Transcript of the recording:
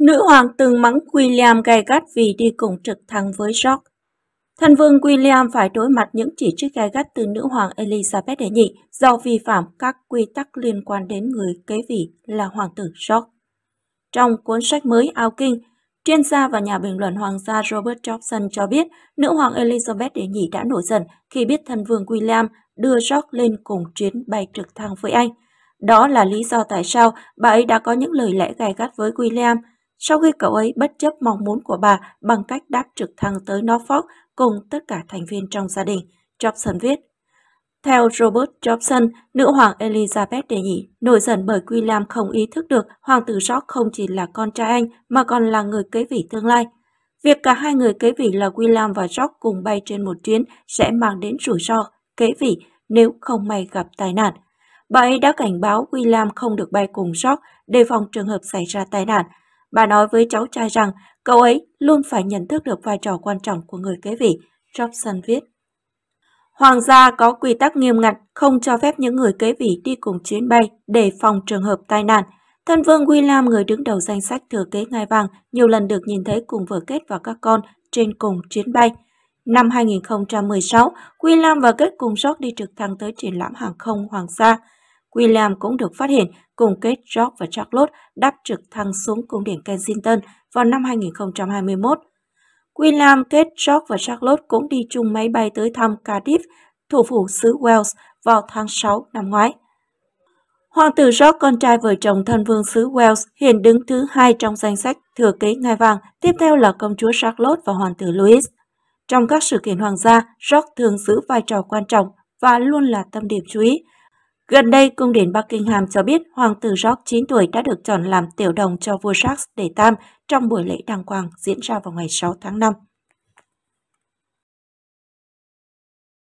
Nữ hoàng từng mắng William gay gắt vì đi cùng trực thăng với George. Thân vương William phải đối mặt những chỉ trích gay gắt từ nữ hoàng Elizabeth đệ nhị do vi phạm các quy tắc liên quan đến người kế vị là hoàng tử George. Trong cuốn sách mới Ao Kinh, chuyên gia và nhà bình luận hoàng gia Robert Johnson cho biết nữ hoàng Elizabeth đệ nhị đã nổi giận khi biết thân vương William đưa George lên cùng chuyến bay trực thăng với anh. Đó là lý do tại sao bà ấy đã có những lời lẽ gay gắt với William – sau khi cậu ấy bất chấp mong muốn của bà bằng cách đáp trực thăng tới Norfolk cùng tất cả thành viên trong gia đình, Jobson viết. Theo Robert Jobson, nữ hoàng Elizabeth đệ nhị nổi giận bởi William không ý thức được hoàng tử George không chỉ là con trai anh mà còn là người kế vị tương lai. Việc cả hai người kế vị là William và George cùng bay trên một chuyến sẽ mang đến rủi ro kế vị nếu không may gặp tai nạn. Bà ấy đã cảnh báo William không được bay cùng George đề phòng trường hợp xảy ra tai nạn Bà nói với cháu trai rằng cậu ấy luôn phải nhận thức được vai trò quan trọng của người kế vị, Robson viết. Hoàng gia có quy tắc nghiêm ngặt không cho phép những người kế vị đi cùng chuyến bay để phòng trường hợp tai nạn. Thân vương William, người đứng đầu danh sách thừa kế ngai vàng, nhiều lần được nhìn thấy cùng vợ kết và các con trên cùng chuyến bay. Năm 2016, William và kết cùng George đi trực thăng tới triển lãm hàng không Hoàng gia. William cũng được phát hiện cùng kết George và Charlotte đáp trực thăng xuống cung điện Kensington vào năm 2021. William, Kate, George và Charlotte cũng đi chung máy bay tới thăm Cardiff, thủ phủ xứ Wales, vào tháng 6 năm ngoái. Hoàng tử George, con trai vợ chồng thân vương xứ Wales, hiện đứng thứ hai trong danh sách thừa kế ngai vàng, tiếp theo là công chúa Charlotte và hoàng tử Louis. Trong các sự kiện hoàng gia, George thường giữ vai trò quan trọng và luôn là tâm điểm chú ý. Gần đây, cung điện Buckingham cho biết hoàng tử George 9 tuổi đã được chọn làm tiểu đồng cho vua Charles để VIII trong buổi lễ đăng quang diễn ra vào ngày 6 tháng 5.